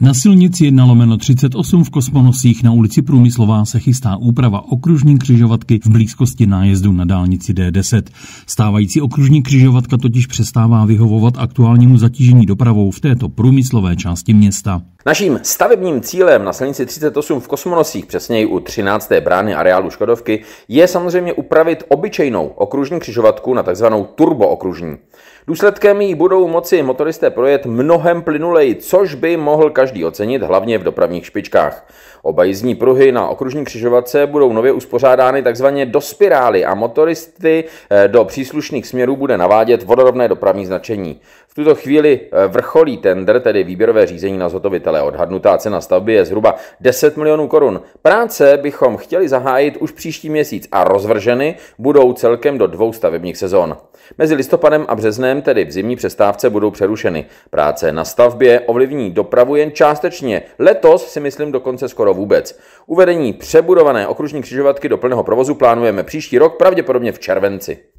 Na silnici 1 lomeno 38 v Kosmonosích na ulici Průmyslová se chystá úprava okružní křižovatky v blízkosti nájezdu na dálnici D10. Stávající okružní křižovatka totiž přestává vyhovovat aktuálnímu zatížení dopravou v této průmyslové části města. Naším stavebním cílem na silnici 38 v Kosmonosích, přesněji u 13. brány areálu Škodovky, je samozřejmě upravit obyčejnou okružní křižovatku na tzv. turbookružní. Důsledkem jí budou moci motoristé projet mnohem plynuleji, což by mohl každý každý ocenit, hlavně v dopravních špičkách. Oba jízdní pruhy na okružní křižovatce budou nově uspořádány takzvaně do spirály a motoristy eh, do příslušných směrů bude navádět vodorovné dopravní značení tuto chvíli eh, vrcholí tender, tedy výběrové řízení na zhotovitele. Odhadnutá cena stavby je zhruba 10 milionů korun. Práce bychom chtěli zahájit už příští měsíc a rozvrženy budou celkem do dvou stavebních sezon. Mezi listopadem a březnem, tedy v zimní přestávce, budou přerušeny. Práce na stavbě ovlivní dopravu jen částečně. Letos si myslím dokonce skoro vůbec. Uvedení přebudované okružní křižovatky do plného provozu plánujeme příští rok, pravděpodobně v červenci.